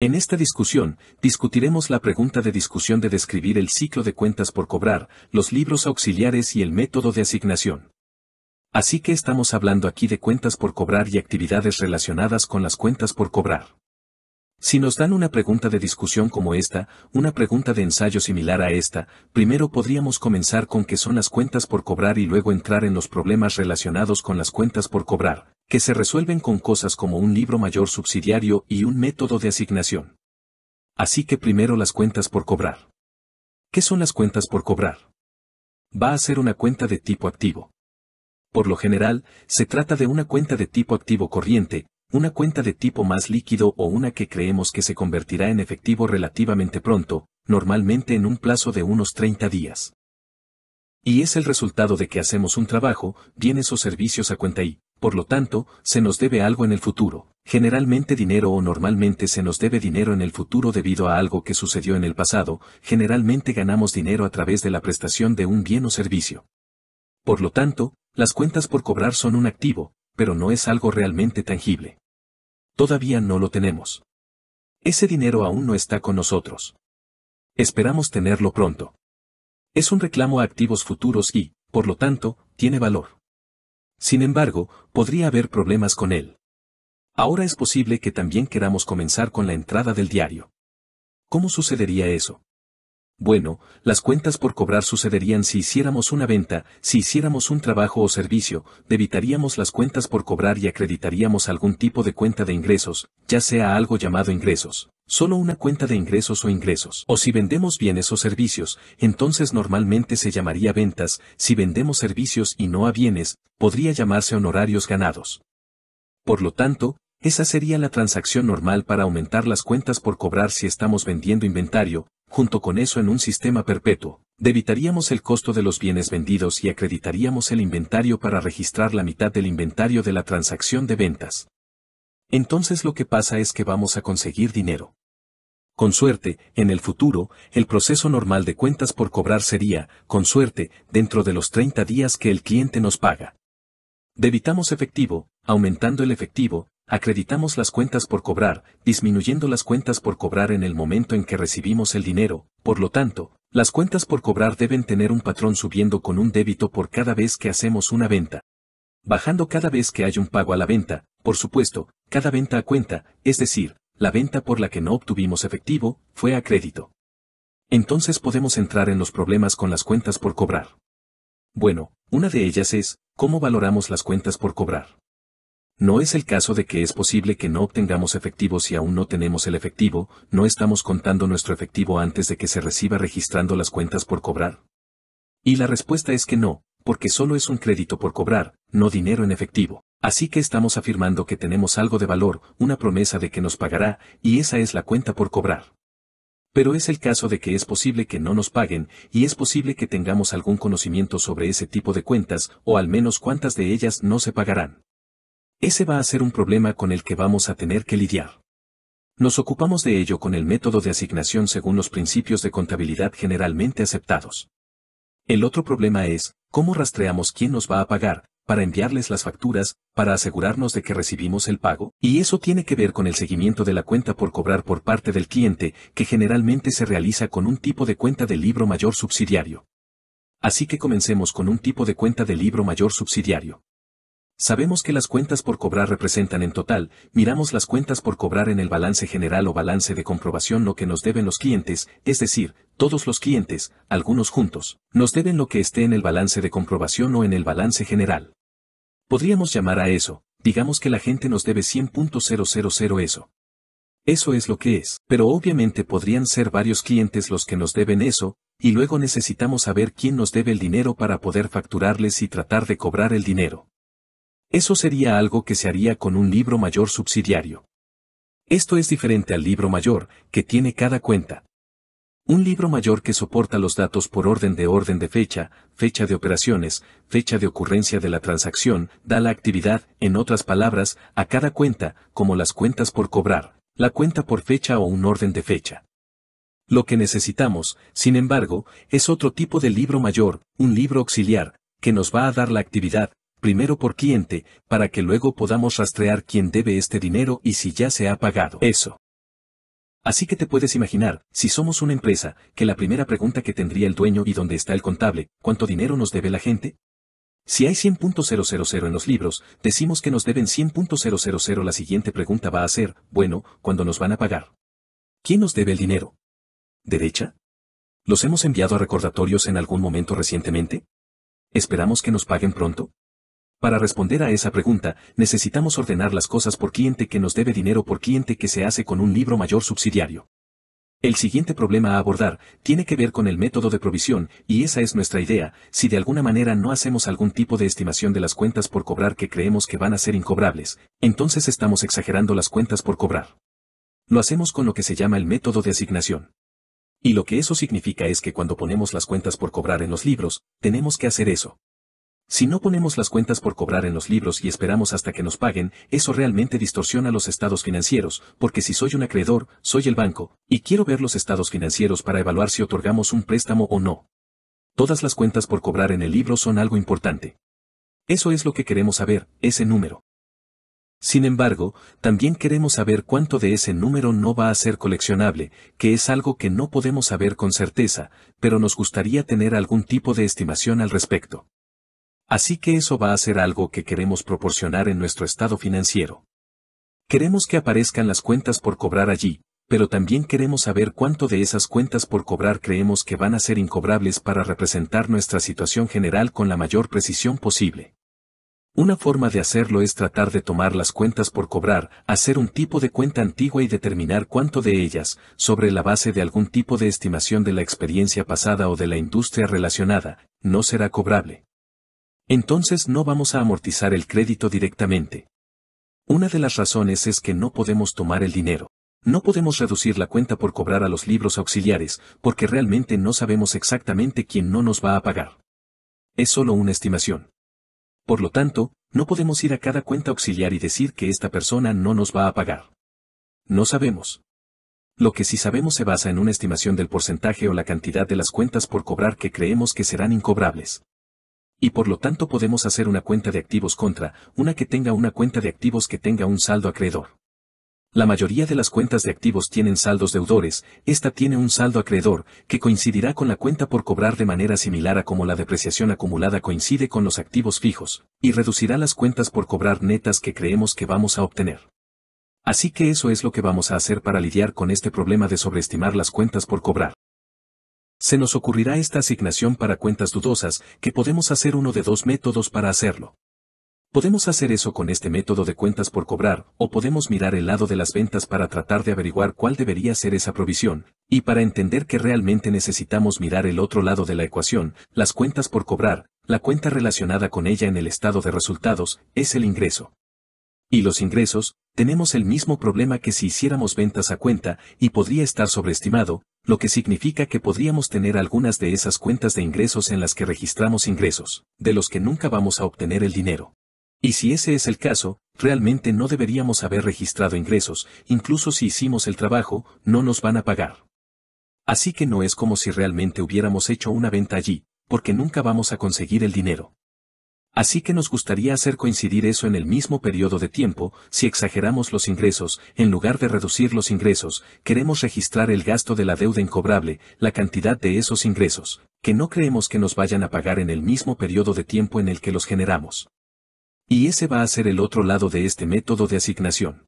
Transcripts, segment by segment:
En esta discusión, discutiremos la pregunta de discusión de describir el ciclo de cuentas por cobrar, los libros auxiliares y el método de asignación. Así que estamos hablando aquí de cuentas por cobrar y actividades relacionadas con las cuentas por cobrar. Si nos dan una pregunta de discusión como esta, una pregunta de ensayo similar a esta, primero podríamos comenzar con qué son las cuentas por cobrar y luego entrar en los problemas relacionados con las cuentas por cobrar, que se resuelven con cosas como un libro mayor subsidiario y un método de asignación. Así que primero las cuentas por cobrar. ¿Qué son las cuentas por cobrar? Va a ser una cuenta de tipo activo. Por lo general, se trata de una cuenta de tipo activo corriente, una cuenta de tipo más líquido o una que creemos que se convertirá en efectivo relativamente pronto, normalmente en un plazo de unos 30 días. Y es el resultado de que hacemos un trabajo, bienes o servicios a cuenta y por lo tanto, se nos debe algo en el futuro, generalmente dinero o normalmente se nos debe dinero en el futuro debido a algo que sucedió en el pasado, generalmente ganamos dinero a través de la prestación de un bien o servicio. Por lo tanto, las cuentas por cobrar son un activo, pero no es algo realmente tangible. Todavía no lo tenemos. Ese dinero aún no está con nosotros. Esperamos tenerlo pronto. Es un reclamo a activos futuros y, por lo tanto, tiene valor. Sin embargo, podría haber problemas con él. Ahora es posible que también queramos comenzar con la entrada del diario. ¿Cómo sucedería eso? Bueno, las cuentas por cobrar sucederían si hiciéramos una venta, si hiciéramos un trabajo o servicio, debitaríamos las cuentas por cobrar y acreditaríamos algún tipo de cuenta de ingresos, ya sea algo llamado ingresos, solo una cuenta de ingresos o ingresos. O si vendemos bienes o servicios, entonces normalmente se llamaría ventas, si vendemos servicios y no a bienes, podría llamarse honorarios ganados. Por lo tanto, esa sería la transacción normal para aumentar las cuentas por cobrar si estamos vendiendo inventario, junto con eso en un sistema perpetuo, debitaríamos el costo de los bienes vendidos y acreditaríamos el inventario para registrar la mitad del inventario de la transacción de ventas. Entonces lo que pasa es que vamos a conseguir dinero. Con suerte, en el futuro, el proceso normal de cuentas por cobrar sería, con suerte, dentro de los 30 días que el cliente nos paga. Debitamos efectivo, aumentando el efectivo, Acreditamos las cuentas por cobrar, disminuyendo las cuentas por cobrar en el momento en que recibimos el dinero, por lo tanto, las cuentas por cobrar deben tener un patrón subiendo con un débito por cada vez que hacemos una venta. Bajando cada vez que hay un pago a la venta, por supuesto, cada venta a cuenta, es decir, la venta por la que no obtuvimos efectivo, fue a crédito. Entonces podemos entrar en los problemas con las cuentas por cobrar. Bueno, una de ellas es, ¿cómo valoramos las cuentas por cobrar? No es el caso de que es posible que no obtengamos efectivo si aún no tenemos el efectivo, no estamos contando nuestro efectivo antes de que se reciba registrando las cuentas por cobrar. Y la respuesta es que no, porque solo es un crédito por cobrar, no dinero en efectivo. Así que estamos afirmando que tenemos algo de valor, una promesa de que nos pagará, y esa es la cuenta por cobrar. Pero es el caso de que es posible que no nos paguen, y es posible que tengamos algún conocimiento sobre ese tipo de cuentas, o al menos cuántas de ellas no se pagarán. Ese va a ser un problema con el que vamos a tener que lidiar. Nos ocupamos de ello con el método de asignación según los principios de contabilidad generalmente aceptados. El otro problema es, ¿cómo rastreamos quién nos va a pagar, para enviarles las facturas, para asegurarnos de que recibimos el pago? Y eso tiene que ver con el seguimiento de la cuenta por cobrar por parte del cliente, que generalmente se realiza con un tipo de cuenta de libro mayor subsidiario. Así que comencemos con un tipo de cuenta de libro mayor subsidiario. Sabemos que las cuentas por cobrar representan en total, miramos las cuentas por cobrar en el balance general o balance de comprobación lo que nos deben los clientes, es decir, todos los clientes, algunos juntos, nos deben lo que esté en el balance de comprobación o en el balance general. Podríamos llamar a eso, digamos que la gente nos debe 100.000 eso. Eso es lo que es, pero obviamente podrían ser varios clientes los que nos deben eso, y luego necesitamos saber quién nos debe el dinero para poder facturarles y tratar de cobrar el dinero. Eso sería algo que se haría con un libro mayor subsidiario. Esto es diferente al libro mayor, que tiene cada cuenta. Un libro mayor que soporta los datos por orden de orden de fecha, fecha de operaciones, fecha de ocurrencia de la transacción, da la actividad, en otras palabras, a cada cuenta, como las cuentas por cobrar, la cuenta por fecha o un orden de fecha. Lo que necesitamos, sin embargo, es otro tipo de libro mayor, un libro auxiliar, que nos va a dar la actividad, primero por cliente, para que luego podamos rastrear quién debe este dinero y si ya se ha pagado. Eso. Así que te puedes imaginar, si somos una empresa, que la primera pregunta que tendría el dueño y dónde está el contable, ¿cuánto dinero nos debe la gente? Si hay 100.000 en los libros, decimos que nos deben 100.000 la siguiente pregunta va a ser, bueno, ¿cuándo nos van a pagar? ¿Quién nos debe el dinero? ¿Derecha? ¿Los hemos enviado a recordatorios en algún momento recientemente? ¿Esperamos que nos paguen pronto? Para responder a esa pregunta, necesitamos ordenar las cosas por cliente que nos debe dinero por cliente que se hace con un libro mayor subsidiario. El siguiente problema a abordar tiene que ver con el método de provisión, y esa es nuestra idea, si de alguna manera no hacemos algún tipo de estimación de las cuentas por cobrar que creemos que van a ser incobrables, entonces estamos exagerando las cuentas por cobrar. Lo hacemos con lo que se llama el método de asignación. Y lo que eso significa es que cuando ponemos las cuentas por cobrar en los libros, tenemos que hacer eso. Si no ponemos las cuentas por cobrar en los libros y esperamos hasta que nos paguen, eso realmente distorsiona los estados financieros, porque si soy un acreedor, soy el banco, y quiero ver los estados financieros para evaluar si otorgamos un préstamo o no. Todas las cuentas por cobrar en el libro son algo importante. Eso es lo que queremos saber, ese número. Sin embargo, también queremos saber cuánto de ese número no va a ser coleccionable, que es algo que no podemos saber con certeza, pero nos gustaría tener algún tipo de estimación al respecto. Así que eso va a ser algo que queremos proporcionar en nuestro estado financiero. Queremos que aparezcan las cuentas por cobrar allí, pero también queremos saber cuánto de esas cuentas por cobrar creemos que van a ser incobrables para representar nuestra situación general con la mayor precisión posible. Una forma de hacerlo es tratar de tomar las cuentas por cobrar, hacer un tipo de cuenta antigua y determinar cuánto de ellas, sobre la base de algún tipo de estimación de la experiencia pasada o de la industria relacionada, no será cobrable. Entonces no vamos a amortizar el crédito directamente. Una de las razones es que no podemos tomar el dinero. No podemos reducir la cuenta por cobrar a los libros auxiliares, porque realmente no sabemos exactamente quién no nos va a pagar. Es solo una estimación. Por lo tanto, no podemos ir a cada cuenta auxiliar y decir que esta persona no nos va a pagar. No sabemos. Lo que sí sabemos se basa en una estimación del porcentaje o la cantidad de las cuentas por cobrar que creemos que serán incobrables y por lo tanto podemos hacer una cuenta de activos contra una que tenga una cuenta de activos que tenga un saldo acreedor. La mayoría de las cuentas de activos tienen saldos deudores, esta tiene un saldo acreedor, que coincidirá con la cuenta por cobrar de manera similar a como la depreciación acumulada coincide con los activos fijos, y reducirá las cuentas por cobrar netas que creemos que vamos a obtener. Así que eso es lo que vamos a hacer para lidiar con este problema de sobreestimar las cuentas por cobrar. Se nos ocurrirá esta asignación para cuentas dudosas, que podemos hacer uno de dos métodos para hacerlo. Podemos hacer eso con este método de cuentas por cobrar, o podemos mirar el lado de las ventas para tratar de averiguar cuál debería ser esa provisión, y para entender que realmente necesitamos mirar el otro lado de la ecuación, las cuentas por cobrar, la cuenta relacionada con ella en el estado de resultados, es el ingreso. Y los ingresos, tenemos el mismo problema que si hiciéramos ventas a cuenta, y podría estar sobreestimado, lo que significa que podríamos tener algunas de esas cuentas de ingresos en las que registramos ingresos, de los que nunca vamos a obtener el dinero. Y si ese es el caso, realmente no deberíamos haber registrado ingresos, incluso si hicimos el trabajo, no nos van a pagar. Así que no es como si realmente hubiéramos hecho una venta allí, porque nunca vamos a conseguir el dinero. Así que nos gustaría hacer coincidir eso en el mismo periodo de tiempo, si exageramos los ingresos, en lugar de reducir los ingresos, queremos registrar el gasto de la deuda incobrable, la cantidad de esos ingresos, que no creemos que nos vayan a pagar en el mismo periodo de tiempo en el que los generamos. Y ese va a ser el otro lado de este método de asignación.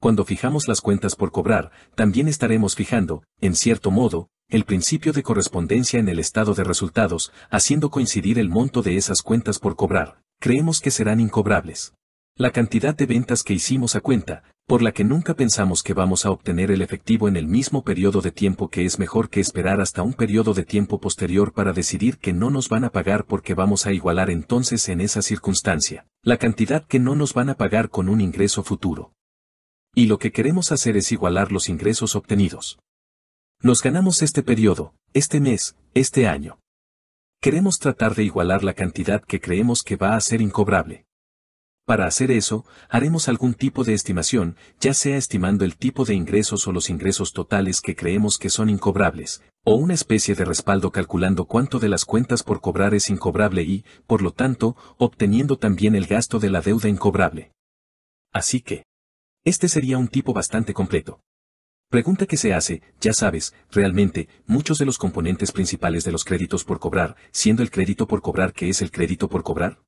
Cuando fijamos las cuentas por cobrar, también estaremos fijando, en cierto modo, el principio de correspondencia en el estado de resultados, haciendo coincidir el monto de esas cuentas por cobrar, creemos que serán incobrables. La cantidad de ventas que hicimos a cuenta, por la que nunca pensamos que vamos a obtener el efectivo en el mismo periodo de tiempo que es mejor que esperar hasta un periodo de tiempo posterior para decidir que no nos van a pagar porque vamos a igualar entonces en esa circunstancia, la cantidad que no nos van a pagar con un ingreso futuro. Y lo que queremos hacer es igualar los ingresos obtenidos. Nos ganamos este periodo, este mes, este año. Queremos tratar de igualar la cantidad que creemos que va a ser incobrable. Para hacer eso, haremos algún tipo de estimación, ya sea estimando el tipo de ingresos o los ingresos totales que creemos que son incobrables, o una especie de respaldo calculando cuánto de las cuentas por cobrar es incobrable y, por lo tanto, obteniendo también el gasto de la deuda incobrable. Así que, este sería un tipo bastante completo. Pregunta que se hace, ya sabes, realmente, muchos de los componentes principales de los créditos por cobrar, siendo el crédito por cobrar que es el crédito por cobrar?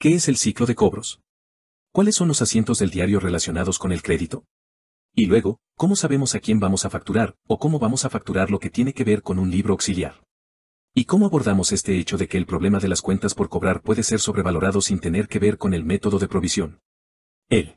¿Qué es el ciclo de cobros? ¿Cuáles son los asientos del diario relacionados con el crédito? Y luego, ¿cómo sabemos a quién vamos a facturar, o cómo vamos a facturar lo que tiene que ver con un libro auxiliar? ¿Y cómo abordamos este hecho de que el problema de las cuentas por cobrar puede ser sobrevalorado sin tener que ver con el método de provisión? El